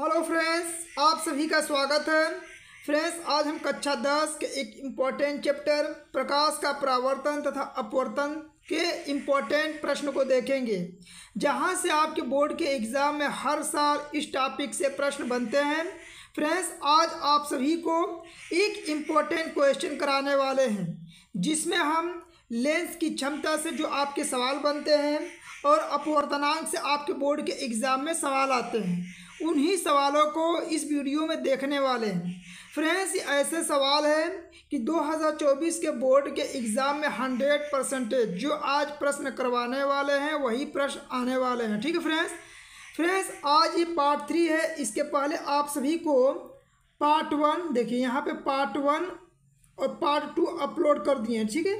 hello friends आप सभी का स्वागत है फ्रेंड्स आज हम कक्षा दस के एक इम्पॉर्टेंट चैप्टर प्रकाश का प्रावर्तन तथा अपवर्तन के इम्पॉर्टेंट प्रश्न को देखेंगे जहां से आपके बोर्ड के एग्ज़ाम में हर साल इस टॉपिक से प्रश्न बनते हैं फ्रेंड्स आज आप सभी को एक इम्पॉर्टेंट क्वेश्चन कराने वाले हैं जिसमें हम लेंस की क्षमता से जो आपके सवाल बनते हैं और अपवर्तनांक से आपके बोर्ड के एग्ज़ाम में सवाल आते हैं उन्हीं सवालों को इस वीडियो में देखने वाले हैं फ्रेंड्स ऐसे सवाल है कि 2024 के बोर्ड के एग्ज़ाम में 100 परसेंटेज जो आज प्रश्न करवाने वाले हैं वही प्रश्न आने वाले हैं ठीक है फ्रेंड्स फ्रेंड्स आज ये पार्ट थ्री है इसके पहले आप सभी को पार्ट वन देखिए यहाँ पे पार्ट वन और पार्ट टू अपलोड कर दिए हैं ठीक है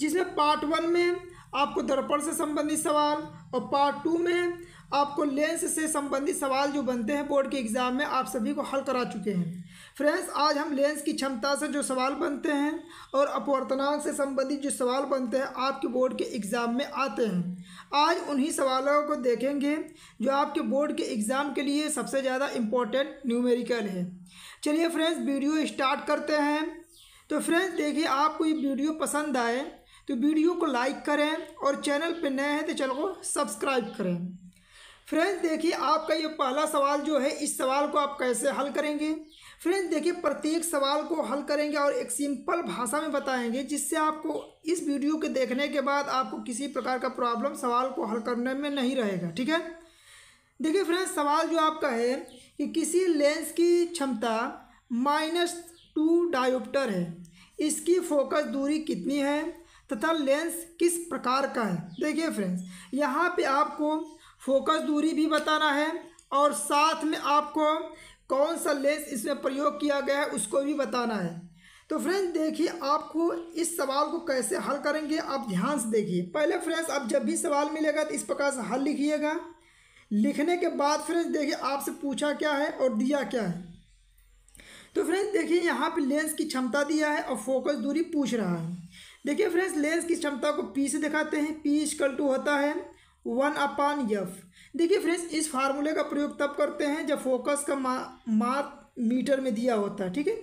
जिसमें पार्ट वन में आपको दर्पण से संबंधित सवाल और पार्ट टू में आपको लेंस से संबंधित सवाल जो बनते हैं बोर्ड के एग्ज़ाम में आप सभी को हल करा चुके हैं फ्रेंड्स आज हम लेंस की क्षमता से जो सवाल बनते हैं और अपवर्तनांक से संबंधित जो सवाल बनते हैं आपके बोर्ड के एग्ज़ाम में आते हैं आज उन्हीं सवालों को देखेंगे जो आपके बोर्ड के एग्ज़ाम के लिए सबसे ज़्यादा इम्पोर्टेंट न्यूमेरिकल है चलिए फ्रेंड्स वीडियो स्टार्ट करते हैं तो फ्रेंड्स देखिए आपको ये वीडियो पसंद आए तो वीडियो को लाइक करें और चैनल पर नए हैं तो चैनल को सब्सक्राइब करें फ्रेंड्स देखिए आपका ये पहला सवाल जो है इस सवाल को आप कैसे हल करेंगे फ्रेंड्स देखिए प्रत्येक सवाल को हल करेंगे और एक सिंपल भाषा में बताएंगे जिससे आपको इस वीडियो के देखने के बाद आपको किसी प्रकार का प्रॉब्लम सवाल को हल करने में नहीं रहेगा ठीक है देखिए फ्रेंड्स सवाल जो आपका है कि किसी लेंस की क्षमता माइनस टू डायोप्टर है इसकी फोकस दूरी कितनी है तथा लेंस किस प्रकार का है देखिए फ्रेंड्स यहाँ पे आपको फोकस दूरी भी बताना है और साथ में आपको कौन सा लेंस इसमें प्रयोग किया गया है उसको भी बताना है तो फ्रेंड्स देखिए आपको इस सवाल को कैसे हल करेंगे आप ध्यान से देखिए पहले फ्रेंड्स आप जब भी सवाल मिलेगा तो इस प्रकार से हल लिखिएगा लिखने के बाद फ्रेंड्स देखिए आपसे पूछा क्या है और दिया क्या है तो फ्रेंड्स देखिए यहाँ पे लेंस की क्षमता दिया है और फोकस दूरी पूछ रहा है देखिए फ्रेंड्स लेंस की क्षमता को पी से दिखाते हैं पी इजकल टू होता है वन अपान यफ देखिए फ्रेंड्स इस फार्मूले का प्रयोग तब करते हैं जब फोकस का मा माप मीटर में दिया होता है ठीक है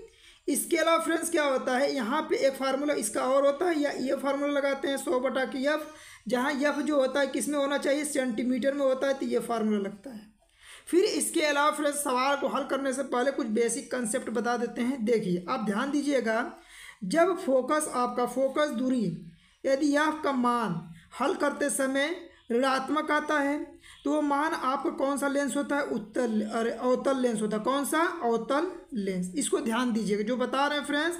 इसके अलावा फ्रेंड्स क्या होता है यहाँ पे एक फार्मूला इसका और होता है या ये फार्मूला लगाते हैं सौ बटा के यफ जहाँ यफ जो होता है किस में होना चाहिए सेंटीमीटर में होता है तो ये फार्मूला लगता है फिर इसके अलावा फ्रेंड्स सवाल को हल करने से पहले कुछ बेसिक कंसेप्ट बता देते हैं देखिए आप ध्यान दीजिएगा जब फोकस आपका फोकस दूरी यदि आपका मान हल करते समय ऋणात्मक आता है तो वो मान आपका कौन सा लेंस होता है उत्तर अरे अवतल लेंस होता है कौन सा अवतल लेंस इसको ध्यान दीजिएगा जो बता रहे हैं फ्रेंड्स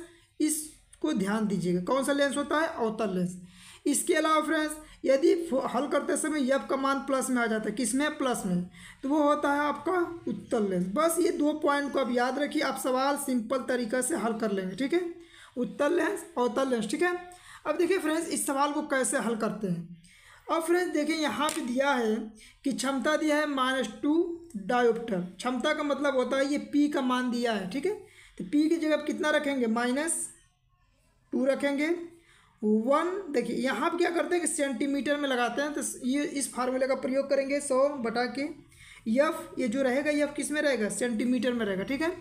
इसको ध्यान दीजिएगा कौन सा लेंस होता है अवतल लेंस इसके अलावा फ्रेंड्स यदि हल करते समय यब का मान प्लस में आ जाता है किस में प्लस में तो वो होता है आपका उत्तर लेंस बस ये दो पॉइंट को आप याद रखिए आप सवाल सिंपल तरीका से हल कर लेंगे ठीक है उत्तर लेंस अवतल लेंस ठीक है अब देखिए फ्रेंड्स इस सवाल को कैसे हल करते हैं अब फ्रेंड्स देखिए यहाँ पे दिया है कि क्षमता दिया है माइनस टू डायोप्टर क्षमता का मतलब होता है ये पी का मान दिया है ठीक है तो पी की जगह कितना रखेंगे माइनस टू रखेंगे वन देखिए यहाँ पर क्या करते हैं कि सेंटीमीटर में लगाते हैं तो ये इस फार्मूले का प्रयोग करेंगे सौ बटा के यफ ये जो रहेगा यफ किस में रहेगा सेंटीमीटर में रहेगा ठीक है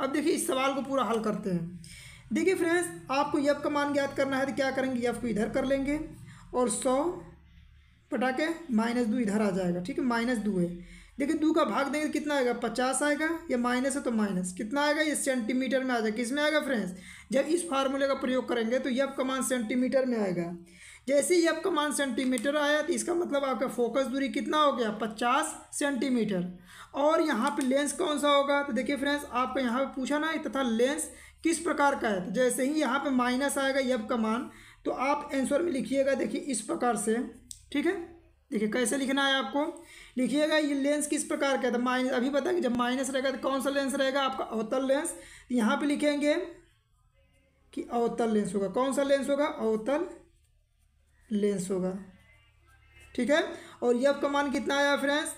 अब देखिए इस सवाल को पूरा हल करते हैं देखिए फ्रेंड्स आपको यफ का मान ज्ञात करना है तो क्या करेंगे यफ को इधर कर लेंगे और सौ पटाके माइनस दो इधर आ जाएगा ठीक है माइनस दो है देखिए दो का भाग देंगे तो कितना आएगा पचास आएगा या माइनस है तो माइनस कितना आएगा ये सेंटीमीटर में आ जाएगा किस में आएगा फ्रेंड्स जब इस फार्मूले का प्रयोग करेंगे तो यफ का मान सेंटीमीटर में आएगा जैसे ही का मान सेंटीमीटर आया तो इसका मतलब आपका फोकस दूरी कितना हो गया पचास सेंटीमीटर और यहाँ पर लेंस कौन सा होगा तो देखिए फ्रेंड्स आपको यहाँ पर पूछा ना तथा लेंस किस प्रकार का है तो जैसे ही यहाँ पे माइनस आएगा यब का मान तो आप आंसर में लिखिएगा देखिए इस प्रकार से ठीक है देखिए कैसे लिखना है आपको लिखिएगा ये लेंस किस प्रकार का है तो माइनस अभी बता कि जब माइनस रहेगा तो कौन सा लेंस रहेगा आपका अवतल लेंस तो यहाँ पे लिखेंगे कि अवतल लेंस होगा कौन सा लेंस होगा अवतल लेंस होगा ठीक है और यब का मान कितना आया फ्रेंड्स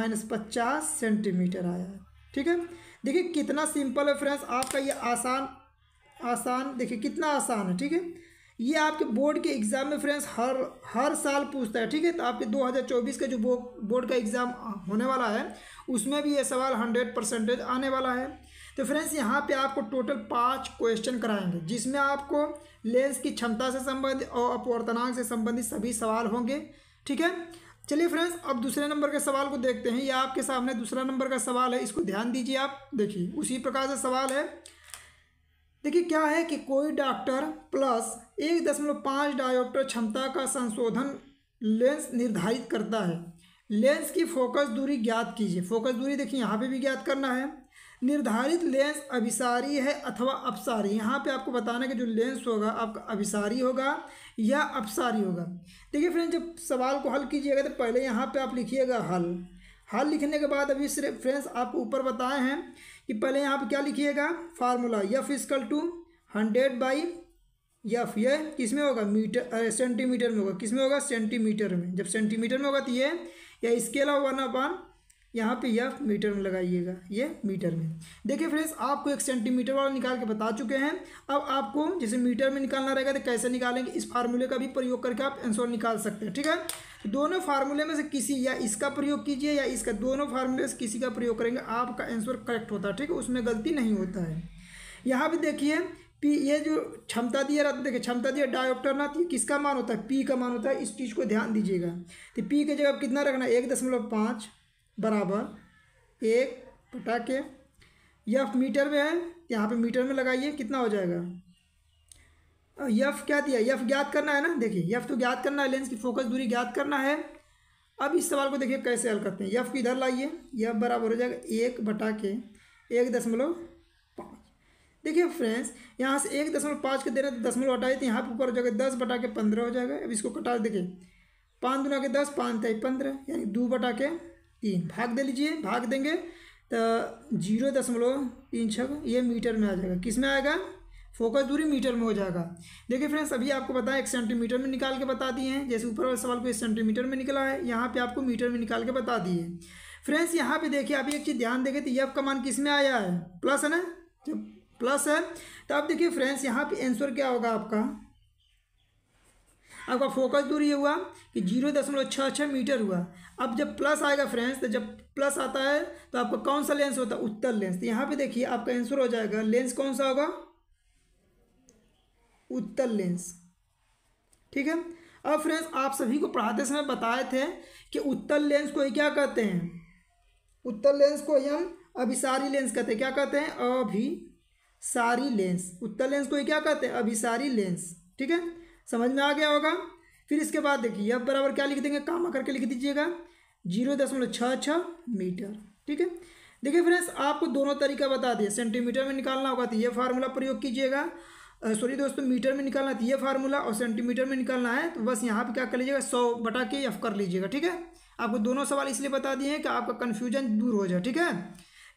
माइनस पचास सेंटीमीटर आया ठीक है देखिए कितना सिंपल है फ्रेंड्स आपका ये आसान आसान देखिए कितना आसान है ठीक है ये आपके बोर्ड के एग्ज़ाम में फ्रेंड्स हर हर साल पूछता है ठीक है तो आपके 2024 का जो बोर्ड का एग्ज़ाम होने वाला है उसमें भी ये सवाल 100 परसेंटेज आने वाला है तो फ्रेंड्स यहाँ पे आपको टोटल पाँच क्वेश्चन कराएंगे जिसमें आपको लेंस की क्षमता से संबंधित और अपवर्तनांक से संबंधित सभी सवाल होंगे ठीक है चलिए फ्रेंड्स अब दूसरे नंबर के सवाल को देखते हैं यह आपके सामने दूसरा नंबर का सवाल है इसको ध्यान दीजिए आप देखिए उसी प्रकार से सवाल है देखिए क्या है कि कोई डॉक्टर प्लस एक दशमलव पाँच डायोप्टर क्षमता का संशोधन लेंस निर्धारित करता है लेंस की फोकस दूरी ज्ञात कीजिए फोकस दूरी देखिए यहाँ पे भी ज्ञात करना है निर्धारित लेंस अभिसारी है अथवा अपसारी यहाँ पे आपको बताना है कि जो लेंस होगा आपका अभिसारी होगा या अपसारी होगा देखिए फ्रेंड्स जब सवाल को हल कीजिएगा तो पहले यहाँ पे आप लिखिएगा हल हल लिखने के बाद अभी सिर्फ फ्रेंड्स आपको ऊपर बताए हैं कि पहले यहाँ पे क्या लिखिएगा formula F is equal to hundred by F यह किस में होगा मीटर अरे सेंटीमीटर में होगा किस में होगा सेंटीमीटर में जब सेंटीमीटर में होगा तो ये या स्केल ऑफ वन अपॉन यहाँ पे यह मीटर में लगाइएगा ये मीटर में देखिए फ्रेंड्स आपको एक सेंटीमीटर वाला निकाल के बता चुके हैं अब आपको जैसे मीटर में निकालना रहेगा तो कैसे निकालेंगे इस फार्मूले का भी प्रयोग करके आप आंसर निकाल सकते हैं ठीक है दोनों फार्मूले में से किसी या इसका प्रयोग कीजिए या इसका दोनों फार्मूले से किसी का प्रयोग करेंगे आपका आंसर करेक्ट होता है ठीक है उसमें गलती नहीं होता है यहाँ भी देखिए पी ये जो क्षमता दिया रहता है देखिए क्षमता दिया डायोप्टर ना तो किसका मान होता है पी का मान होता है इस चीज़ को ध्यान दीजिएगा तो पी की जगह कितना रखना है एक दशमलव पाँच बराबर एक पटा के यफ मीटर में है यहाँ पे मीटर में लगाइए कितना हो जाएगा यफ क्या दिया यफ ज्ञात करना है ना देखिए यफ तो ज्ञात करना है लेंस की फोकस दूरी ज्ञात करना है अब इस सवाल को देखिए कैसे हल करते हैं यफ इधर लाइए यफ बराबर हो जाएगा एक बटा के एक दशमलव पाँच देखिए फ्रेंड्स यहाँ से एक दशमलव पाँच के दे रहे तो दशमलव हटाइए तो यहाँ पर ऊपर हो जाएगा दस बटा के पंद्रह हो जाएगा अब इसको कटा देखिए पाँच दुना के दस पाँच तय पंद्रह यानी दो बटा के तीन भाग दे लीजिए भाग देंगे तो जीरो दशमलव तीन छः ये मीटर में आ जाएगा किस में आएगा फोकस दूरी मीटर में हो जाएगा देखिए फ्रेंड्स अभी आपको है एक सेंटीमीटर में निकाल के बता दिए हैं जैसे ऊपर वाले सवाल को एक सेंटीमीटर में निकला है यहाँ पे आपको मीटर में निकाल के बता दिए फ्रेंड्स यहाँ पे देखिए आप एक चीज़ ध्यान देंगे तो यब का मान किस में आया है प्लस है ना जब प्लस है तो आप देखिए फ्रेंड्स यहाँ पर आंसर क्या होगा आपका आपका फोकस दूरी ये हुआ कि जीरो दशमलव छः छः मीटर हुआ अब जब प्लस आएगा फ्रेंड्स तो जब प्लस आता है तो आपका कौन सा लेंस होता है उत्तर लेंस तो यहाँ पे देखिए आपका आंसर हो जाएगा लेंस कौन सा होगा उत्तर लेंस ठीक है अब फ्रेंड्स आप सभी को पढ़ाते समय बताए थे कि उत्तर लेंस को क्या कहते हैं उत्तर लेंस को हम अभिसारी लेंस कहते हैं क्या कहते हैं अभिसारी लेंस उत्तर लेंस को क्या कहते हैं अभिसारी लेंस ठीक है समझ में आ गया होगा फिर इसके बाद देखिए अब बराबर क्या लिख देंगे कामा करके लिख दीजिएगा जीरो दशमलव छः छः मीटर ठीक है देखिए फ्रेंड्स आपको दोनों तरीका बता दिए सेंटीमीटर में निकालना होगा तो ये फार्मूला प्रयोग कीजिएगा सॉरी दोस्तों मीटर में निकालना है तो ये फार्मूला और सेंटीमीटर में निकालना है तो बस यहाँ पे क्या कर लीजिएगा सौ बटा के एफ कर लीजिएगा ठीक है आपको दोनों सवाल इसलिए बता दिए हैं कि आपका कन्फ्यूजन दूर हो जाए ठीक है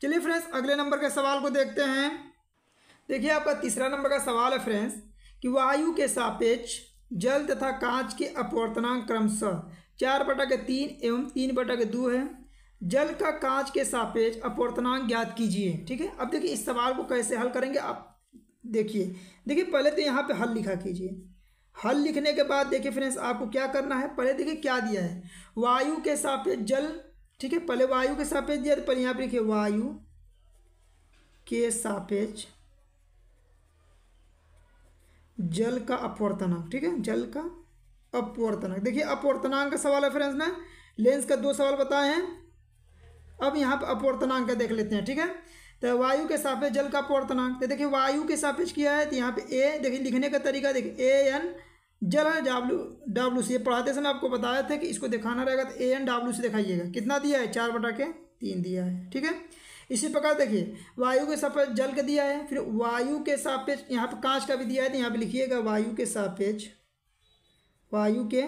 चलिए फ्रेंड्स अगले नंबर के सवाल को देखते हैं देखिए आपका तीसरा नंबर का सवाल है फ्रेंड्स कि वायु के सापेक्ष जल तथा कांच के अपवर्तनांक क्रमशः चार बटक तीन एवं तीन बटक दो है जल का कांच के सापेक्ष अपवर्तनांक ज्ञात कीजिए ठीक है अब देखिए इस सवाल को कैसे हल करेंगे आप देखिए देखिए पहले तो यहाँ पे हल लिखा कीजिए हल लिखने के बाद देखिए फ्रेंड्स आपको क्या करना है पहले देखिए क्या दिया है वायु के सापेक्ष जल ठीक है पहले वायु के सापेक्ष दिया तो पहले यहाँ पर लिखिए वायु के सापेक्ष जल का अपवर्तनांक ठीक है जल का अपवर्तनांक देखिए अपवर्तनांक का सवाल है फ्रेंड्स में लेंस का दो सवाल बताए हैं अब यहाँ पर अपवर्तनांक का देख लेते हैं ठीक है तो वायु के सापेक्ष जल का अपवर्तनांक तो देखिए वायु के सापेक्ष किया है तो यहाँ पे ए देखिए लिखने का तरीका देखिए ए एन जल है डब्ल्यू डब्ल्यू सी पढ़ाते समय आपको बताया था कि इसको दिखाना रहेगा तो ए एन डब्ल्यू सी दिखाइएगा कितना दिया है चार बटा के तीन दिया है ठीक है इसी प्रकार देखिए वायु के सापेक्ष जल का दिया है फिर वायु के सापेक्ष यहाँ पर कांच का भी दिया है तो यहाँ पर लिखिएगा वायु के सापेक्ष वायु के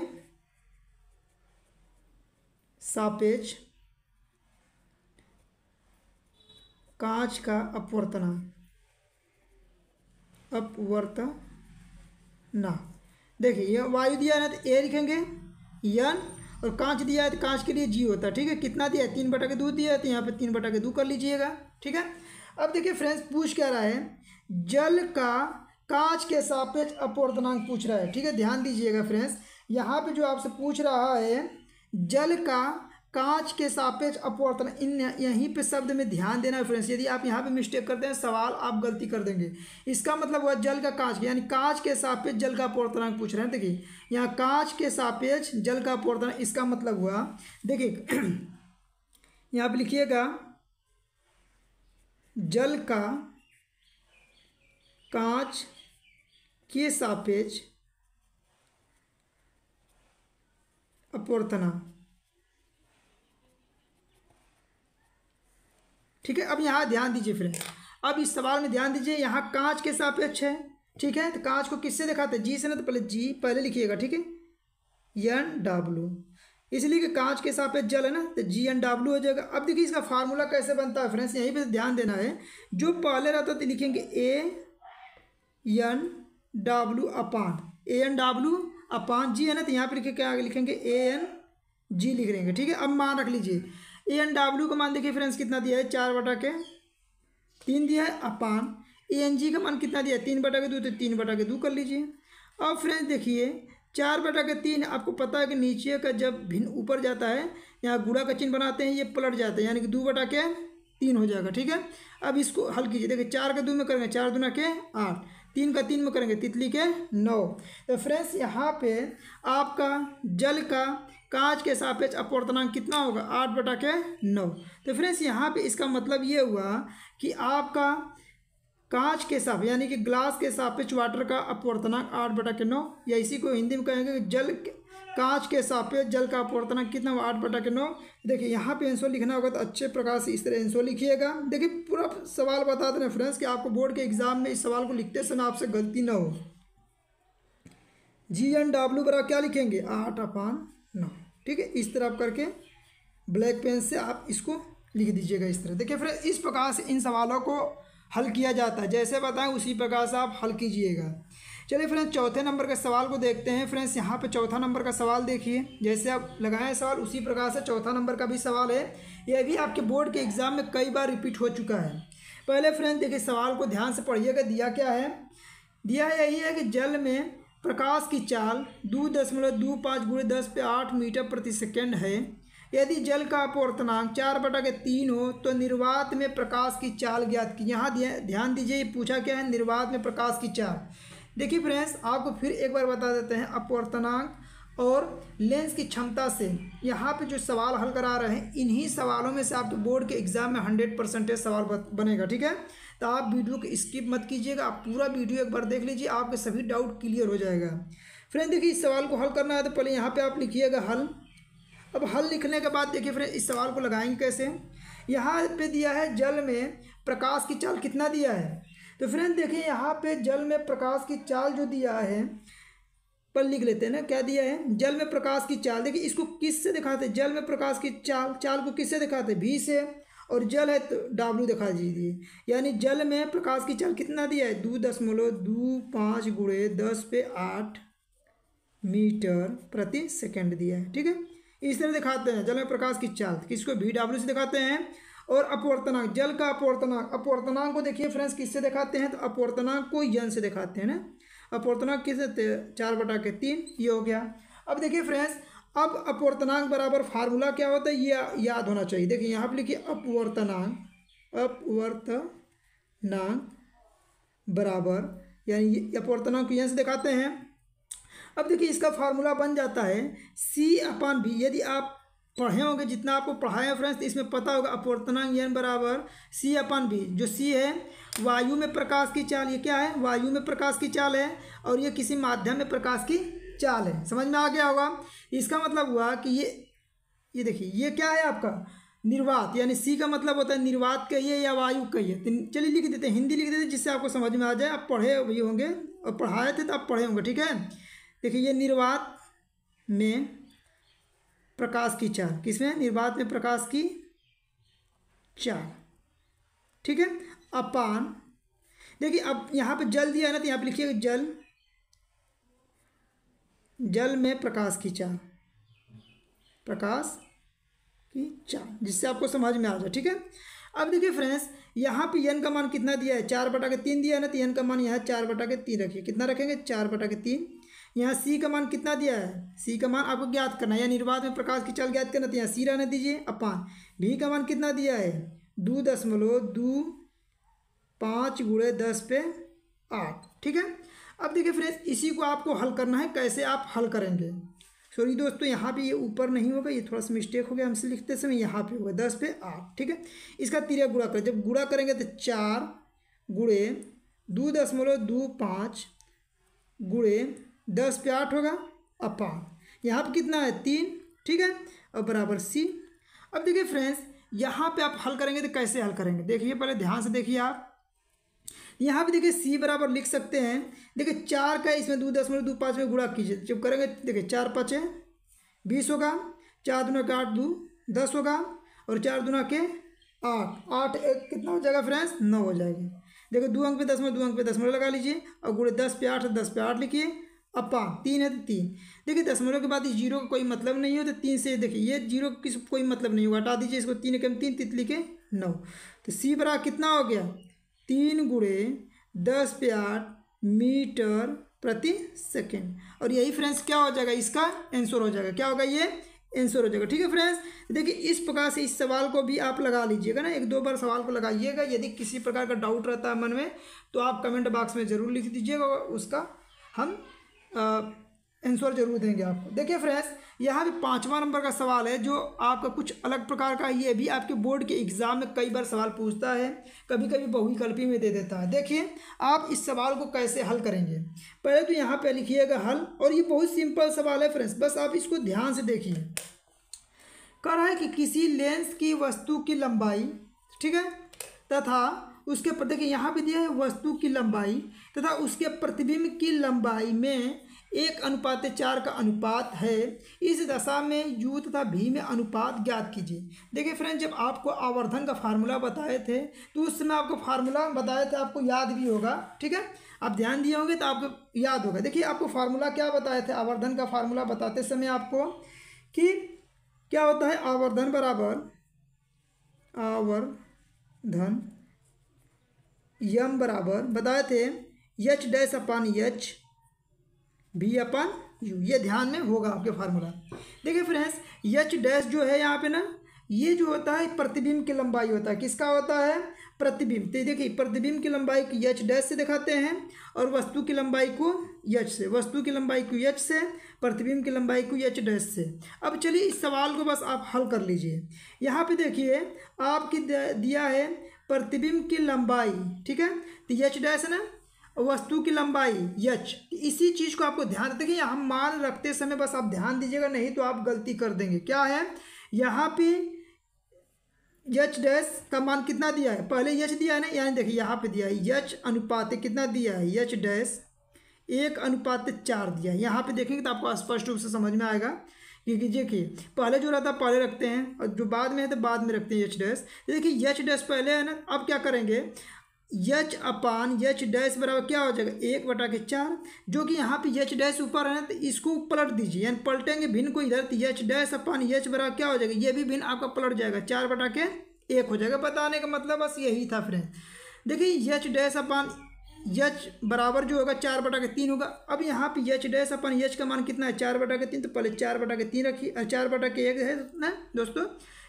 सापेक्ष कांच का अपवर्तना अपवर्तना देखिए वायु दिया है ना तो ए लिखेंगे यन और कांच दिया है तो कांच के लिए जी होता है ठीक है कितना दिया है तीन बटा के दो दिया है तो यहाँ पे तीन बटा के दो कर लीजिएगा ठीक है अब देखिए फ्रेंड्स पूछ क्या रहा है जल का कांच के सापेक्ष अपवर्तनांक पूछ रहा है ठीक है ध्यान दीजिएगा फ्रेंड्स यहाँ पे जो आपसे पूछ रहा है जल का कांच के सापेक्ष अपवर्तन इन यहीं पे शब्द में ध्यान देना है फ्रेंड्स यदि आप यहाँ पे मिस्टेक करते हैं सवाल आप गलती कर देंगे इसका मतलब हुआ जल का कांच यानी कांच के सापेक्ष जल का अपवर्तनांक पूछ रहे हैं देखिए यहाँ कांच के सापेक्ष जल का अपवर्तन इसका मतलब हुआ देखिए यहाँ पर लिखिएगा जल का कांच के सापेक्ष अपवर्तनांक ठीक है अब यहाँ ध्यान दीजिए फ्रेंड अब इस सवाल में ध्यान दीजिए यहाँ कांच के सापेक्ष है ठीक है तो कांच को किससे दिखाते हैं जी से ना तो पहले जी पहले लिखिएगा ठीक है एन डब्ल्यू इसलिए कि कांच के सापेक्ष जल है ना तो जी एन डब्ल्यू हो जाएगा अब देखिए इसका फार्मूला कैसे बनता है फ्रेंड्स यहीं पे ध्यान देना है जो पहले रहता तो लिखेंगे A N W upon A N W upon G है ना तो यहाँ पर लिखे क्या लिखेंगे ए एन जी लिख लेंगे ठीक है अब मान रख लीजिए ए एन डब्ल्यू का मान देखिए फ्रेंड्स कितना दिया है चार बटा के तीन दिया है अपान ए एन जी का मान कितना दिया है तीन बटा के दो तो तीन बटा के दो कर लीजिए अब फ्रेंड्स देखिए चार बटा के तीन आपको पता है कि नीचे का जब भिन्न ऊपर जाता है यहाँ गुड़ा का चिन्ह बनाते हैं ये पलट जाता है यानी कि दो बटा के तीन हो जाएगा ठीक है अब इसको हल कीजिए देखिए चार के दो में करेंगे चार दूना के आठ तीन का तीन में करेंगे तितली के नौ तो फ्रेंड्स यहाँ पे आपका जल का कांच के सापेक्ष अपवर्तनांक कितना होगा आठ बटा के नौ तो फ्रेंड्स यहाँ पे इसका मतलब ये हुआ कि आपका कांच के साथ यानी कि ग्लास के सापेक्ष वाटर का अपवर्तनांक आठ बटा के नौ या इसी को हिंदी में कहेंगे जल कांच के सापेक्ष जल का अपवर्तनांक कितना आठ बटा के नौ देखिए यहाँ पे आंसर लिखना होगा तो अच्छे प्रकार से इस तरह आंसर लिखिएगा देखिए पूरा सवाल बता रहे फ्रेंड्स कि आपको बोर्ड के एग्जाम में इस सवाल को लिखते समय आपसे गलती ना हो जी एन डब्ल्यू बराबर क्या लिखेंगे आठ अपान नौ ठीक है इस तरह आप करके ब्लैक पेन से आप इसको लिख दीजिएगा इस तरह देखिए फ्रेंड इस प्रकार से इन सवालों को हल किया जाता है जैसे बताएं उसी प्रकार से आप हल कीजिएगा चलिए फ्रेंड्स चौथे नंबर के सवाल को देखते हैं फ्रेंड्स यहाँ पे चौथा नंबर का सवाल देखिए जैसे आप लगाएं सवाल उसी प्रकार से चौथा नंबर का भी सवाल है यह भी आपके बोर्ड के एग्ज़ाम में कई बार रिपीट हो चुका है पहले फ्रेंड्स देखिए सवाल को ध्यान से पढ़िएगा दिया क्या है दिया यही है कि जल में प्रकाश की चाल दो दशमलव दो पाँच गुड़े दस पे आठ मीटर प्रति सेकेंड है यदि जल का अपवर्तनांक चार बटा के तीन हो तो निर्वात में प्रकाश की चाल ज्ञात की यहाँ ध्यान दीजिए ये पूछा क्या है निर्वात में प्रकाश की चाल देखिए फ्रेंड्स आपको फिर एक बार बता देते हैं अपवर्तनांक और लेंस की क्षमता से यहाँ पे जो सवाल हल करा रहे हैं इन्हीं सवालों में से आपके तो बोर्ड के एग्जाम में हंड्रेड परसेंटेज सवाल बनेगा ठीक है तो आप वीडियो को स्किप मत कीजिएगा आप पूरा वीडियो एक बार देख लीजिए आपके सभी डाउट क्लियर हो जाएगा फ्रेंड देखिए इस सवाल को हल करना है तो पहले यहाँ पे आप लिखिएगा हल अब हल लिखने के बाद देखिए फ्रेंड इस सवाल को लगाएंगे कैसे यहाँ पे दिया है जल में प्रकाश की चाल कितना दिया है तो फ्रेंड देखिए यहाँ पे जल में प्रकाश की चाल जो दिया है पर लिख लेते हैं ना क्या दिया है जल में प्रकाश की चाल देखिए इसको किस दिखाते हैं जल में प्रकाश की चाल चाल को किससे दिखाते हैं भी से और जल है तो W दिखा दीजिए यानी जल में प्रकाश की चाल कितना दिया है दो दशमलव दो पाँच गुड़े दस पे आठ मीटर प्रति सेकंड दिया है ठीक है इस तरह दिखाते हैं जल में प्रकाश की चाल किसको भी डब्ल्यू से दिखाते हैं और अपवर्तनांक जल का अपवर्तनांक अपवर्तनांक को देखिए फ्रेंड्स किससे दिखाते हैं तो अपवर्तनांक को यन से दिखाते हैं ना अपवर्तनांक किस चार बटा के तीन ये हो गया अब देखिए फ्रेंड्स अब अपवर्तनांक बराबर फार्मूला क्या होता है ये याद होना चाहिए देखिए यहाँ पर लिखिए अपवर्तनांक अपवर्तनांक बराबर यानी अपवर्तनांक यहाँ से दिखाते हैं अब देखिए इसका फार्मूला बन जाता है सी अपान बी यदि आप पढ़े होंगे जितना आपको पढ़ाए हैं फ्रेंड्स तो इसमें पता होगा अपवर्तनांक यन बराबर सी अपान बी जो सी है वायु में प्रकाश की चाल ये क्या है वायु में प्रकाश की चाल है और ये किसी माध्यम में प्रकाश की चाल है समझ में आ गया होगा इसका मतलब हुआ कि ये ये देखिए ये क्या है आपका निर्वात यानी सी का मतलब होता है निर्वात कहिए या वायु कहिए चलिए लिख देते हैं हिंदी लिख देते हैं जिससे आपको समझ में आ जाए आप पढ़े भी होंगे और पढ़ाए थे तो आप पढ़े होंगे ठीक है देखिए ये निर्वात में प्रकाश की चाल किसमें निर्वात में प्रकाश की चाल ठीक है अपान देखिए अब यहाँ पे जल दिया है ना तो यहाँ पे लिखिए जल जल में प्रकाश की चाह प्रकाश की चाह जिससे आपको समझ में आ जाए ठीक है अब देखिए फ्रेंड्स यहाँ पे एन का मान कितना दिया है चार बटा के तीन दिया है ना तो एन का मान यहाँ चार बटा के तीन रखिए कितना रखेंगे चार बटा के तीन यहाँ सी का मान कितना दिया है सी का मान आपको ज्ञात करना है या निर्वाध में प्रकाश की चाल ज्ञात करना तो यहाँ सी रहने दीजिए अपान भी का मान कितना दिया है दो दशमलव दो पाँच गुड़े दस पे आठ ठीक है अब देखिए फ्रेंड्स इसी को आपको हल करना है कैसे आप हल करेंगे सॉरी दोस्तों यहाँ पे ये ऊपर नहीं होगा ये थोड़ा सा मिस्टेक हो गया हमसे लिखते समय यहाँ पे होगा दस पे आठ ठीक है इसका तिरक गुड़ा करें जब गुड़ा करेंगे तो चार गुड़े दो दशमलव दो पाँच गुड़े दस पे आठ होगा और पाँच यहाँ पर कितना है तीन ठीक है और बराबर सी अब देखिए फ्रेंड्स यहाँ पे आप हल करेंगे तो कैसे हल करेंगे देखिए पहले ध्यान से देखिए आप यहाँ भी देखिए सी बराबर लिख सकते हैं देखिए चार का इसमें दो दस दो पाँच में गुणा कीजिए जब करेंगे देखिए चार पाँच है बीस होगा चार दुना का आठ दो दस होगा और चार दुना के आठ आठ एक कितना हो जाएगा फ्रेंड्स नौ हो जाएगा देखो दो अंक पे दस में दो अंक पे दस में लगा लीजिए और गुड़े दस पे आठ दस पे आठ लिखिए अपा तीन है तो तीन देखिए दसमलव के बाद जीरो का कोई मतलब नहीं हो तो तीन से देखिए ये जीरो किस कोई मतलब नहीं होगा हटा दीजिए इसको तीन कम तीन तितली के नौ तो सी बरा कितना हो गया तीन गुड़े दस प्याट मीटर प्रति सेकेंड और यही फ्रेंड्स क्या हो जाएगा इसका आंसर हो जाएगा क्या होगा ये आंसर हो जाएगा ठीक है फ्रेंड्स देखिए इस प्रकार से इस सवाल को भी आप लगा लीजिएगा ना एक दो बार सवाल को लगाइएगा यदि किसी प्रकार का डाउट रहता है मन में तो आप कमेंट बॉक्स में ज़रूर लिख दीजिएगा उसका हम आ, आंसर जरूर देंगे आपको देखिए फ्रेंड्स यहाँ पे पाँचवा नंबर का सवाल है जो आपका कुछ अलग प्रकार का ये भी आपके बोर्ड के एग्ज़ाम में कई बार सवाल पूछता है कभी कभी बहुविकल्पी में दे देता है देखिए आप इस सवाल को कैसे हल करेंगे पहले तो यहाँ पे लिखिएगा हल और ये बहुत सिंपल सवाल है फ्रेंड्स बस आप इसको ध्यान से देखिए कह रहा है कि किसी लेंस की वस्तु की लंबाई ठीक है तथा उसके देखिए यहाँ पे दिया है वस्तु की लंबाई तथा उसके प्रतिबिंब की लंबाई में एक अनुपात चार का अनुपात है इस दशा में यू तथा भी में अनुपात ज्ञात कीजिए देखिए फ्रेंड जब आपको आवर्धन का फार्मूला बताए थे तो उस समय आपको फार्मूला बताए थे आपको याद भी होगा ठीक है आप ध्यान दिए होंगे तो आपको याद होगा देखिए आपको फार्मूला क्या बताए थे आवर्धन का फार्मूला बताते समय आपको कि क्या होता है आवर्धन बराबर आवर्धन यम बराबर बताए थे H dash upon H B upon U ये ध्यान में होगा आपके फार्मूला देखिए फ्रेंड्स यच डैश जो है यहाँ पे ना ये जो होता है प्रतिबिंब की लंबाई होता है किसका होता है प्रतिबिंब तो देखिए प्रतिबिंब की लंबाई को यच डैश से दिखाते हैं और वस्तु की लंबाई को यच से वस्तु की लंबाई को यच से प्रतिबिंब की लंबाई को यच डैश से अब चलिए इस सवाल को बस आप हल कर लीजिए यहाँ पर देखिए आपकी दिया है प्रतिबिंब की लंबाई ठीक है तो यच डैश ना वस्तु की लंबाई यच तो इसी चीज़ को आपको ध्यान देखिए हम मान रखते समय बस आप ध्यान दीजिएगा नहीं तो आप गलती कर देंगे क्या है यहाँ पे यच डैश का मान कितना दिया है पहले यच दिया है ना यानी देखिए यहाँ पे दिया है यच अनुपात कितना दिया है यच डैश एक अनुपात चार दिया है यहाँ पे देखेंगे तो आपको स्पष्ट रूप से समझ में आएगा क्योंकि देखिए पहले जो रहता है पहले रखते हैं और जो बाद में है तो बाद में रखते हैं यच डैश देखिए यच डैश पहले है ना अब क्या करेंगे यच अपान यच डैश बराबर क्या हो जाएगा एक बटा के चार जो कि यहाँ पे यच डैश ऊपर है तो इसको पलट दीजिए यानी पलटेंगे भिन्न को इधर तो यच डैश अपान यच बराबर क्या हो जाएगा ये भी भिन्न आपका पलट जाएगा चार बटा के एक हो जाएगा बताने का मतलब बस यही था फ्रेंड देखिए यच डैश अपान यच बराबर जो होगा चार बटा के तीन होगा अब यहाँ पर यच डैश अपान यच का मान कितना है चार बटा के तीन तो पहले चार बटा के तीन रखिए चार बटा के एक है ना दोस्तों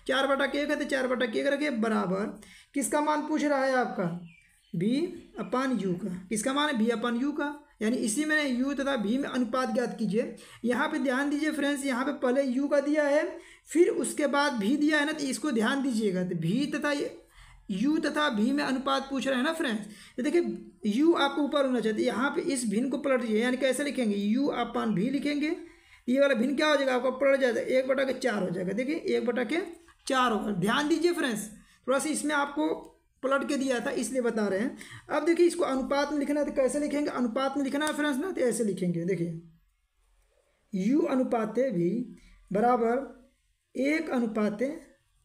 चार बटा के एक है तो चार बटा के एक रखिए बराबर किसका मान पूछ रहा है आपका बी अपान यू का किसका मान है बी अपान यू का यानी इसी में यू तथा भी में अनुपात ज्ञात कीजिए यहाँ पे ध्यान दीजिए फ्रेंड्स यहाँ पे पहले यू का दिया है फिर उसके बाद भी दिया है ना तो इसको ध्यान दीजिएगा तो भी तथा यू तथा भी में अनुपात पूछ रहे हैं ना फ्रेंड्स तो देखिए यू आपको ऊपर होना चाहिए तो यहाँ पे इस भिन्न को पलट दीजिए यानी कैसे लिखेंगे यू अपान भी लिखेंगे ये वाला भिन्न क्या हो जाएगा आपका पलट जाएगा एक बटा के चार हो जाएगा देखिए एक बटा के चार होगा ध्यान दीजिए फ्रेंड्स थोड़ा सा इसमें आपको पलट के दिया था इसलिए बता रहे हैं अब देखिए इसको अनुपात में लिखना है तो कैसे लिखेंगे अनुपात में लिखना है फ्रेंड्स ना तो ऐसे लिखेंगे देखिए यू अनुपात भी बराबर एक अनुपात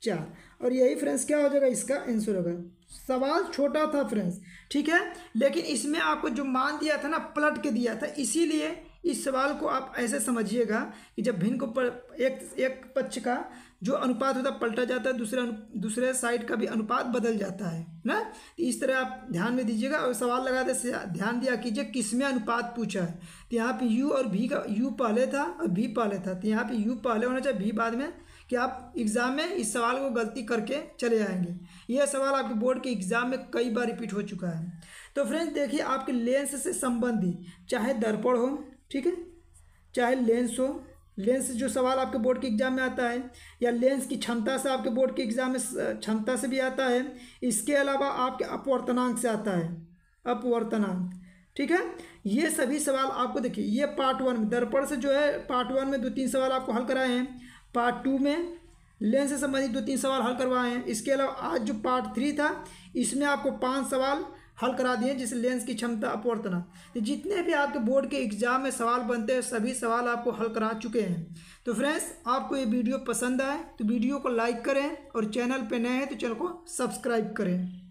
चार और यही फ्रेंड्स क्या हो जाएगा इसका आंसर होगा सवाल छोटा था फ्रेंड्स ठीक है लेकिन इसमें आपको जो मान दिया था ना पलट के दिया था इसीलिए इस सवाल को आप ऐसे समझिएगा कि जब भिन्न को पर, एक एक पक्ष का जो अनुपात होता है पलटा जाता है दूसरे दूसरे साइड का भी अनुपात बदल जाता है ना तो इस तरह आप ध्यान में दीजिएगा और सवाल लगाते दे ध्यान दिया कीजिए किसमें अनुपात पूछा है तो यहाँ पे यू और भी का यू पहले था और भी पहले था तो यहाँ पे यू पहले होना चाहिए भी बाद में कि आप एग्ज़ाम में इस सवाल को गलती करके चले आएँगे यह सवाल आपके बोर्ड के एग्ज़ाम में कई बार रिपीट हो चुका है तो फ्रेंड्स देखिए आपके लेंस से संबंधित चाहे दर्पण हो ठीक है चाहे लेंस हो लेंस जो सवाल आपके बोर्ड के एग्जाम में आता है या लेंस की क्षमता से आपके बोर्ड के एग्जाम में क्षमता से भी आता है इसके अलावा आपके अपवर्तनांक से आता है अपवर्तनांक ठीक है ये सभी सवाल आपको देखिए ये पार्ट वन में दर्पण से जो है पार्ट वन में दो तीन सवाल आपको हल कराए हैं पार्ट टू में लेंस से संबंधित दो तीन सवाल हल करवाए हैं इसके अलावा आज जो पार्ट थ्री था इसमें आपको पाँच सवाल हल करा दिए जिससे लेंस की क्षमता अपवर्तना तो जितने भी आपके बोर्ड के एग्जाम में सवाल बनते हैं सभी सवाल आपको हल करा चुके हैं तो फ्रेंड्स आपको ये वीडियो पसंद आए तो वीडियो को लाइक करें और चैनल पर नए हैं तो चैनल को सब्सक्राइब करें